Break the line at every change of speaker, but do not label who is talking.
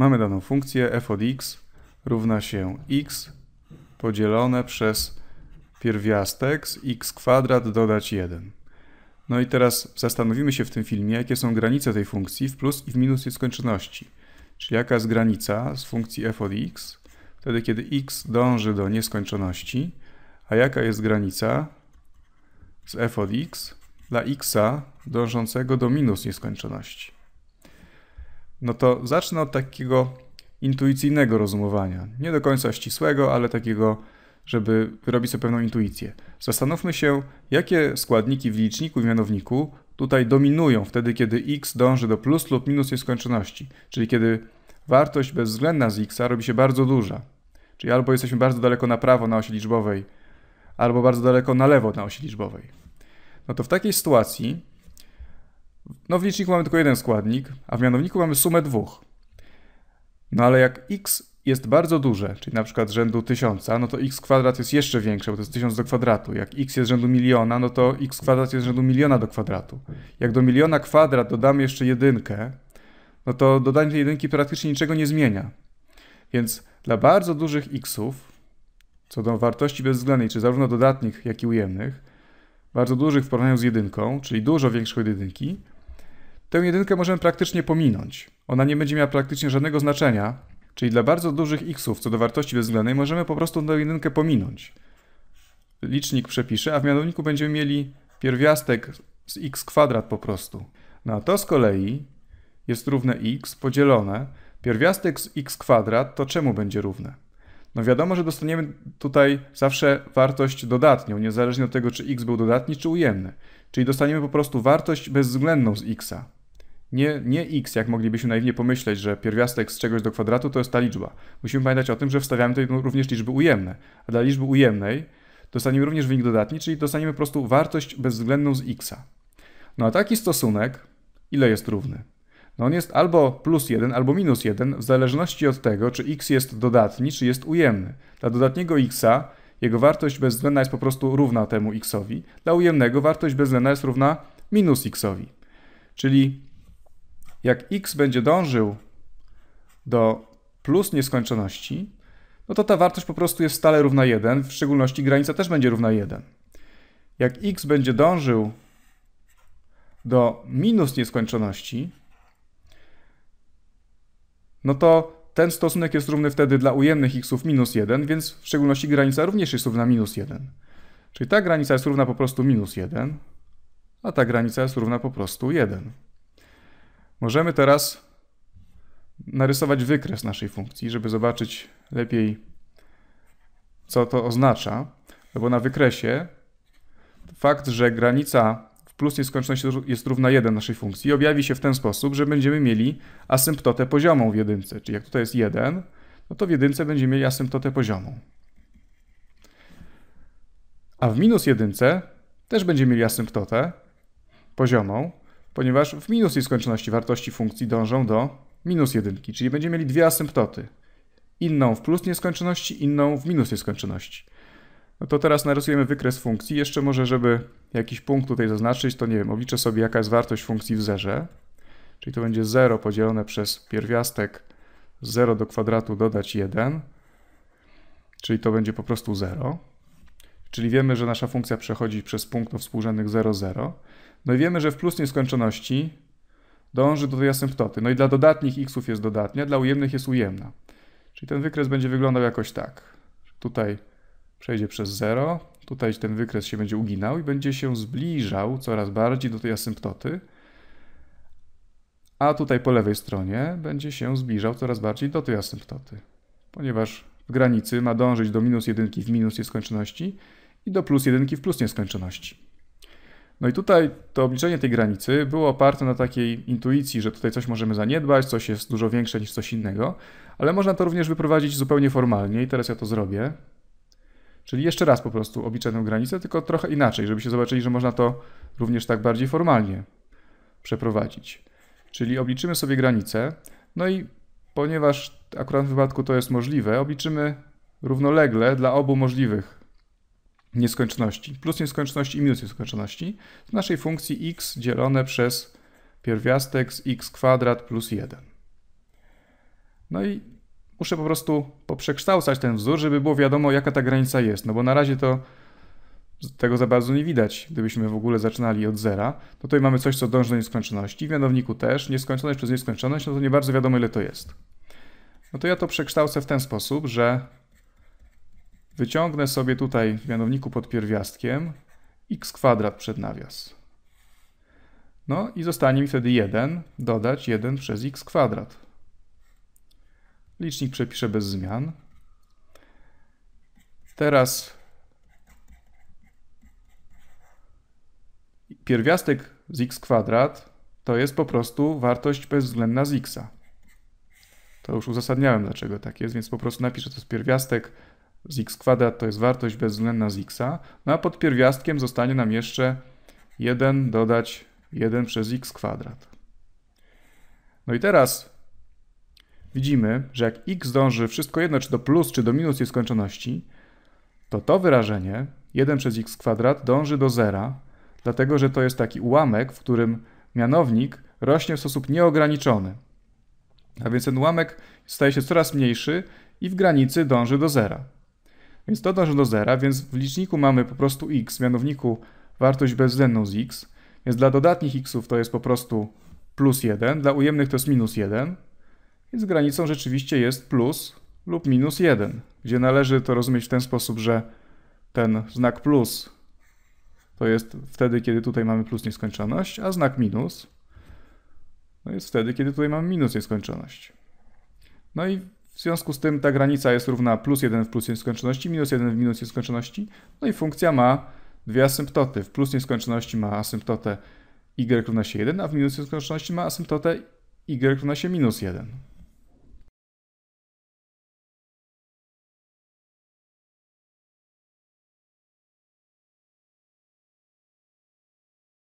Mamy daną funkcję f od x równa się x podzielone przez pierwiastek z x kwadrat dodać 1. No i teraz zastanowimy się w tym filmie, jakie są granice tej funkcji w plus i w minus nieskończoności. Czyli jaka jest granica z funkcji f od x, wtedy kiedy x dąży do nieskończoności, a jaka jest granica z f od x dla xa dążącego do minus nieskończoności no to zacznę od takiego intuicyjnego rozumowania. Nie do końca ścisłego, ale takiego, żeby wyrobić sobie pewną intuicję. Zastanówmy się, jakie składniki w liczniku i mianowniku tutaj dominują wtedy, kiedy x dąży do plus lub minus nieskończoności, czyli kiedy wartość bezwzględna z x robi się bardzo duża. Czyli albo jesteśmy bardzo daleko na prawo na osi liczbowej, albo bardzo daleko na lewo na osi liczbowej. No to w takiej sytuacji no w liczniku mamy tylko jeden składnik, a w mianowniku mamy sumę dwóch. No ale jak x jest bardzo duże, czyli na przykład rzędu 1000, no to x kwadrat jest jeszcze większe, bo to jest 1000 do kwadratu. Jak x jest rzędu miliona, no to x kwadrat jest rzędu miliona do kwadratu. Jak do miliona kwadrat dodamy jeszcze jedynkę, no to dodanie tej jedynki praktycznie niczego nie zmienia. Więc dla bardzo dużych xów, co do wartości bezwzględnej, czy zarówno dodatnich, jak i ujemnych, bardzo dużych w porównaniu z jedynką, czyli dużo większych od jedynki, Tę jedynkę możemy praktycznie pominąć. Ona nie będzie miała praktycznie żadnego znaczenia, czyli dla bardzo dużych xów co do wartości bezwzględnej możemy po prostu tę jedynkę pominąć. Licznik przepisze, a w mianowniku będziemy mieli pierwiastek z x kwadrat po prostu. No a to z kolei jest równe x podzielone. Pierwiastek z x kwadrat to czemu będzie równe? No wiadomo, że dostaniemy tutaj zawsze wartość dodatnią, niezależnie od tego, czy x był dodatni, czy ujemny. Czyli dostaniemy po prostu wartość bezwzględną z x'a. Nie, nie x, jak moglibyśmy naiwnie pomyśleć, że pierwiastek z czegoś do kwadratu to jest ta liczba. Musimy pamiętać o tym, że wstawiamy tutaj no, również liczby ujemne. A dla liczby ujemnej dostaniemy również wynik dodatni, czyli dostaniemy po prostu wartość bezwzględną z x'a. No a taki stosunek, ile jest równy? No on jest albo plus 1, albo minus 1, w zależności od tego, czy x jest dodatni, czy jest ujemny. Dla dodatniego x'a jego wartość bezwzględna jest po prostu równa temu x'owi, dla ujemnego wartość bezwzględna jest równa minus x'owi. Czyli jak x będzie dążył do plus nieskończoności, no to ta wartość po prostu jest stale równa 1, w szczególności granica też będzie równa 1. Jak x będzie dążył do minus nieskończoności, no to ten stosunek jest równy wtedy dla ujemnych xów minus 1, więc w szczególności granica również jest równa minus 1. Czyli ta granica jest równa po prostu minus 1, a ta granica jest równa po prostu 1. Możemy teraz narysować wykres naszej funkcji, żeby zobaczyć lepiej, co to oznacza. No bo na wykresie fakt, że granica w plus nieskończoność jest równa 1 naszej funkcji objawi się w ten sposób, że będziemy mieli asymptotę poziomą w jedynce. Czyli jak tutaj jest 1, no to w jedynce będziemy mieli asymptotę poziomą. A w minus jedynce też będziemy mieli asymptotę poziomą, ponieważ w minus nieskończoności wartości funkcji dążą do minus jedynki, czyli będziemy mieli dwie asymptoty. Inną w plus nieskończoności, inną w minus nieskończoności. No to teraz narysujemy wykres funkcji. Jeszcze może, żeby jakiś punkt tutaj zaznaczyć, to nie wiem, obliczę sobie jaka jest wartość funkcji w zerze. Czyli to będzie 0 podzielone przez pierwiastek 0 do kwadratu dodać 1. Czyli to będzie po prostu 0 czyli wiemy, że nasza funkcja przechodzi przez punkt o współrzędnych 0, 0. No i wiemy, że w plus nieskończoności dąży do tej asymptoty. No i dla dodatnich xów jest dodatnia, dla ujemnych jest ujemna. Czyli ten wykres będzie wyglądał jakoś tak. Tutaj przejdzie przez 0, tutaj ten wykres się będzie uginał i będzie się zbliżał coraz bardziej do tej asymptoty, a tutaj po lewej stronie będzie się zbliżał coraz bardziej do tej asymptoty, ponieważ granicy ma dążyć do minus jedynki w minus nieskończoności i do plus jedynki w plus nieskończoności. No i tutaj to obliczenie tej granicy było oparte na takiej intuicji, że tutaj coś możemy zaniedbać, coś jest dużo większe niż coś innego, ale można to również wyprowadzić zupełnie formalnie i teraz ja to zrobię. Czyli jeszcze raz po prostu obliczę tę granicę, tylko trochę inaczej, żebyście zobaczyli, że można to również tak bardziej formalnie przeprowadzić. Czyli obliczymy sobie granicę, no i ponieważ akurat w wypadku to jest możliwe, obliczymy równolegle dla obu możliwych nieskończoności, plus nieskończoności i minus nieskończoności, z naszej funkcji x dzielone przez pierwiastek z x kwadrat plus 1. No i muszę po prostu poprzekształcać ten wzór, żeby było wiadomo, jaka ta granica jest, no bo na razie to tego za bardzo nie widać. Gdybyśmy w ogóle zaczynali od zera, to tutaj mamy coś, co dąży do nieskończoności. W mianowniku też nieskończoność przez nieskończoność, no to nie bardzo wiadomo, ile to jest. No to ja to przekształcę w ten sposób, że wyciągnę sobie tutaj w mianowniku pod pierwiastkiem x kwadrat przed nawias. No i zostanie mi wtedy 1, dodać 1 przez x kwadrat. Licznik przepiszę bez zmian. Teraz pierwiastek z x kwadrat to jest po prostu wartość bezwzględna z x, To już uzasadniałem, dlaczego tak jest, więc po prostu napiszę, to z pierwiastek z x kwadrat, to jest wartość bezwzględna z x, no a pod pierwiastkiem zostanie nam jeszcze 1 dodać 1 przez x kwadrat. No i teraz widzimy, że jak x dąży wszystko jedno, czy do plus, czy do minus nieskończoności, to to wyrażenie 1 przez x kwadrat dąży do zera, dlatego że to jest taki ułamek, w którym mianownik rośnie w sposób nieograniczony. A więc ten ułamek staje się coraz mniejszy i w granicy dąży do zera. Więc to dąży do zera, więc w liczniku mamy po prostu x, w mianowniku wartość bezwzględną z x, więc dla dodatnich xów to jest po prostu plus 1, dla ujemnych to jest minus 1, więc granicą rzeczywiście jest plus lub minus 1, gdzie należy to rozumieć w ten sposób, że ten znak plus to jest wtedy, kiedy tutaj mamy plus nieskończoność, a znak minus no jest wtedy, kiedy tutaj mamy minus nieskończoność. No i w związku z tym ta granica jest równa plus 1 w plus nieskończoności, minus 1 w minus nieskończoności. No i funkcja ma dwie asymptoty. W plus nieskończoności ma asymptotę y równa się 1, a w minus nieskończoności ma asymptotę y równa się minus 1.